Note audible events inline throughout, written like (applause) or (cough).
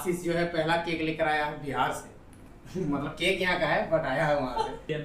आशीष जो है पहला केक लेकर आया है बिहार से (laughs) मतलब केक यहाँ का है बट आया है वहाँ से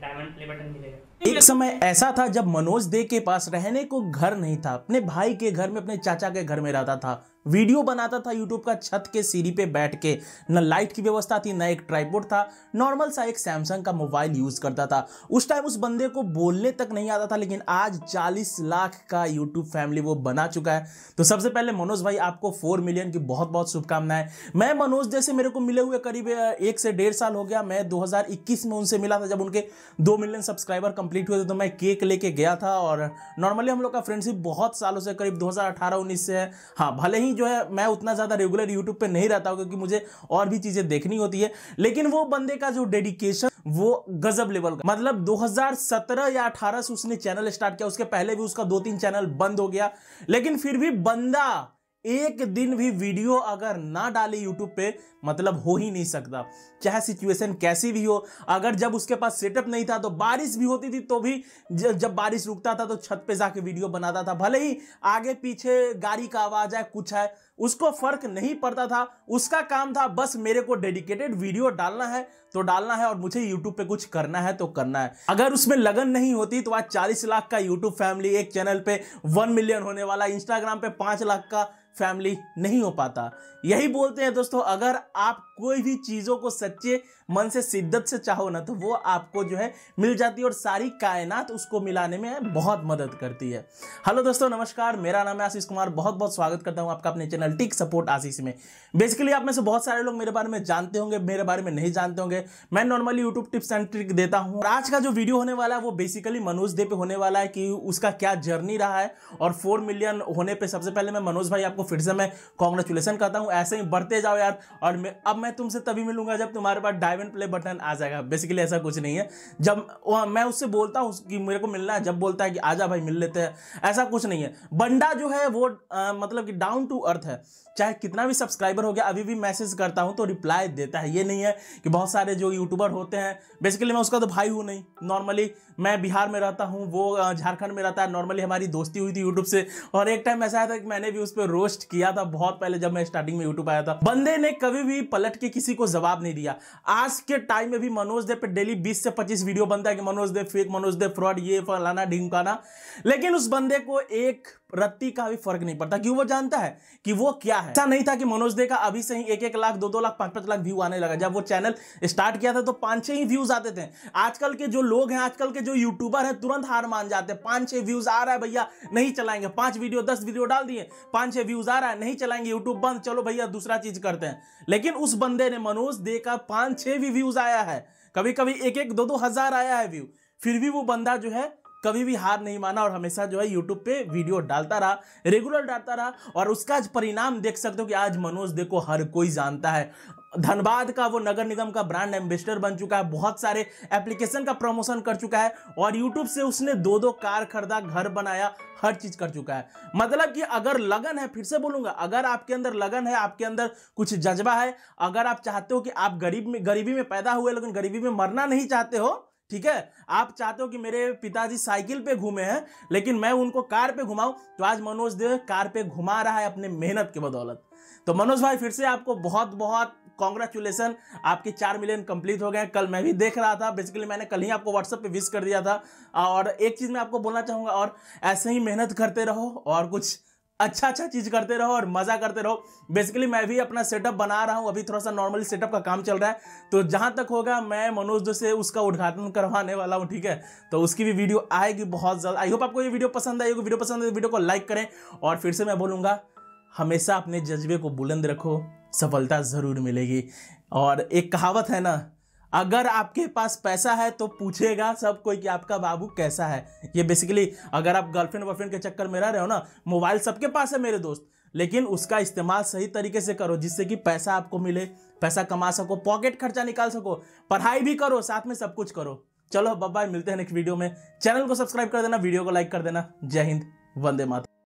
डायमंड एक समय ऐसा था जब मनोज दे के पास रहने को घर नहीं था अपने भाई के घर में अपने चाचा के घर में रहता था वीडियो बनाता था यूट्यूब का छत के सीढ़ी पे बैठ के न लाइट की व्यवस्था थी न एक ट्राईपोर्ड था नॉर्मल सा एक सैमसंग का मोबाइल यूज करता था उस टाइम उस बंदे को बोलने तक नहीं आता था लेकिन आज चालीस लाख का यूट्यूब फैमिली वो बना चुका है तो सबसे पहले मनोज भाई आपको फोर मिलियन की बहुत बहुत शुभकामनाएं मैं मनोज जैसे मेरे को मिले हुए करीब एक से डेढ़ साल हो गया मैं दो में उनसे मिला था जब उनके दो मिलियन सब्सक्राइबर कंप्लीट हुए थे तो मैं केक लेके गया था और नॉर्मली हम लोग का फ्रेंडशिप बहुत सालों से करीब दो हजार से है हाँ भले ही जो है मैं उतना ज़्यादा रेगुलर यूट्यूब पर नहीं रहता हूँ क्योंकि मुझे और भी चीज़ें देखनी होती है लेकिन वो बंदे का जो डेडिकेशन वो गजब लेवल का मतलब 2017 या 18 से उसने चैनल स्टार्ट किया उसके पहले भी उसका दो तीन चैनल बंद हो गया लेकिन फिर भी बंदा एक दिन भी वीडियो अगर ना डाले यूट्यूब पे मतलब हो ही नहीं सकता चाहे सिचुएशन कैसी भी हो अगर जब उसके पास सेटअप नहीं था तो बारिश भी होती थी तो भी जब बारिश रुकता था तो छत पे जाके वीडियो बनाता था भले ही आगे पीछे गाड़ी का आवाज है कुछ है उसको फर्क नहीं पड़ता था उसका काम था बस मेरे को डेडिकेटेड वीडियो डालना है तो डालना है और मुझे यूट्यूब पे कुछ करना है तो करना है अगर उसमें लगन नहीं होती तो आज 40 लाख का यूट्यूब फैमिली एक चैनल पे वन मिलियन होने वाला इंस्टाग्राम पे पांच लाख का फैमिली नहीं हो पाता यही बोलते हैं दोस्तों अगर आप कोई भी चीज़ों को सच्चे मन से शिद्दत से चाहो ना तो वो आपको जो है मिल जाती है और सारी कायनात उसको मिलाने में बहुत मदद करती है हेलो दोस्तों नमस्कार मेरा नाम है आशीष कुमार बहुत बहुत स्वागत करता हूँ आपका अपने चैनल टिक सपोर्ट आशीष में बेसिकली आप में से बहुत सारे लोग मेरे बारे में जानते होंगे मेरे बारे में नहीं जानते होंगे मैं normally YouTube tips and trick देता हूँ और आज का जो वीडियो होने वाला है वो बेसिकली मनोज दे पे होने वाला है कि उसका क्या जर्नी रहा है और फोर मिलियन होने पर सबसे पहले मैं मनोज भाई आपको फिर से मैं कॉन्ग्रेचुलेसन करता हूँ ऐसे ही बढ़ते जाओ यार और मैं अब मैं तुमसे तभी मिलूंगा जब तुम्हारे पास डायमंड प्ले बटन आ जाएगा बेसिकली ऐसा कुछ नहीं है जब मैं उससे बोलता हूँ कि मेरे को मिलना है जब बोलता है कि आजा भाई मिल लेते हैं ऐसा कुछ नहीं है बंडा जो है वो आ, मतलब कि डाउन टू अर्थ है चाहे कितना भी सब्सक्राइबर हो गया अभी भी मैसेज करता हूँ तो रिप्लाई देता है ये नहीं है कि बहुत सारे जो यूट्यूबर होते हैं बेसिकली मैं उसका तो भाई हूँ नहीं नॉर्मली मैं बिहार में रहता हूँ वो झारखंड में रहता है नॉर्मली हमारी दोस्ती हुई थी यूट्यूब से और एक टाइम ऐसा था कि मैंने भी उस पर रोज पोस्ट किया था बहुत पहले जब मैं स्टार्टिंग में यूट्यूब आया था बंदे ने कभी भी पलट के किसी को जवाब नहीं दिया आज के टाइम में भी मनोज देव पे डेली 20 से 25 वीडियो बनता है कि मनोज देव फेक मनोज देव फ्रॉड ये फलाना ढिंकाना लेकिन उस बंदे को एक रत्ती का भी फर्क नहीं पड़ता क्यों वो जानता है कि वो क्या है ऐसा नहीं था कि मनोज दे का अभी से ही एक एक लाख दो दो लाख पांच पांच लाख व्यू आने लगा जब वो चैनल स्टार्ट किया था तो पांच छह ही व्यूज आते थे आजकल के जो लोग हैं आजकल के जो यूट्यूबर हैं तुरंत हार मान जाते हैं पांच छह व्यूज आ रहा है भैया नहीं चलाएंगे पांच वीडियो दस वीडियो डाल दिए पांच छह व्यूज आ रहा है नहीं चलाएंगे यूट्यूब बंद चलो भैया दूसरा चीज करते हैं लेकिन उस बंदे ने मनोज दे का पांच छह भी व्यूज आया है कभी कभी एक एक दो दो हजार आया है व्यू फिर भी वो बंदा जो है कभी भी हार नहीं माना और हमेशा जो है यूट्यूब पे वीडियो डालता रहा रेगुलर डालता रहा और उसका परिणाम देख सकते हो कि आज मनोज देखो हर कोई जानता है धनबाद का वो नगर निगम का ब्रांड एम्बेसडर बन चुका है बहुत सारे एप्लीकेशन का प्रमोशन कर चुका है और यूट्यूब से उसने दो दो कार खरीदा घर बनाया हर चीज कर चुका है मतलब कि अगर लगन है फिर से बोलूंगा अगर आपके अंदर लगन है आपके अंदर कुछ जज्बा है अगर आप चाहते हो कि आप गरीब में गरीबी में पैदा हुए लेकिन गरीबी में मरना नहीं चाहते हो ठीक है आप चाहते हो कि मेरे पिताजी साइकिल पे घूमे हैं लेकिन मैं उनको कार पे घुमाऊं तो आज मनोज देव कार पे घुमा रहा है अपने मेहनत के बदौलत तो मनोज भाई फिर से आपको बहुत बहुत कॉन्ग्रेचुलेसन आपके चार मिलियन कंप्लीट हो गए कल मैं भी देख रहा था बेसिकली मैंने कल ही आपको व्हाट्सअप पे विश कर दिया था और एक चीज़ मैं आपको बोलना चाहूँगा और ऐसे ही मेहनत करते रहो और कुछ अच्छा अच्छा चीज करते रहो और मजा करते रहो बेसिकली मैं भी अपना सेटअप बना रहा हूँ अभी थोड़ा सा नॉर्मली सेटअप का काम चल रहा है तो जहां तक होगा मैं मनोज जो से उसका उद्घाटन करवाने वाला हूँ ठीक है तो उसकी भी वीडियो आएगी बहुत ज्यादा आई होप आपको ये वीडियो पसंद आएगी वीडियो पसंद आए वीडियो तो को लाइक करें और फिर से मैं बोलूंगा हमेशा अपने जज्बे को बुलंद रखो सफलता जरूर मिलेगी और एक कहावत है ना अगर आपके पास पैसा है तो पूछेगा सब कोई कि आपका बाबू कैसा है ये बेसिकली अगर आप गर्लफ्रेंड वर्लफ्रेंड के चक्कर में रह रहे हो ना मोबाइल सबके पास है मेरे दोस्त लेकिन उसका इस्तेमाल सही तरीके से करो जिससे कि पैसा आपको मिले पैसा कमा सको पॉकेट खर्चा निकाल सको पढ़ाई भी करो साथ में सब कुछ करो चलो बब्बा मिलते हैं नेक्स्ट वीडियो में चैनल को सब्सक्राइब कर देना वीडियो को लाइक कर देना जय हिंद वंदे माता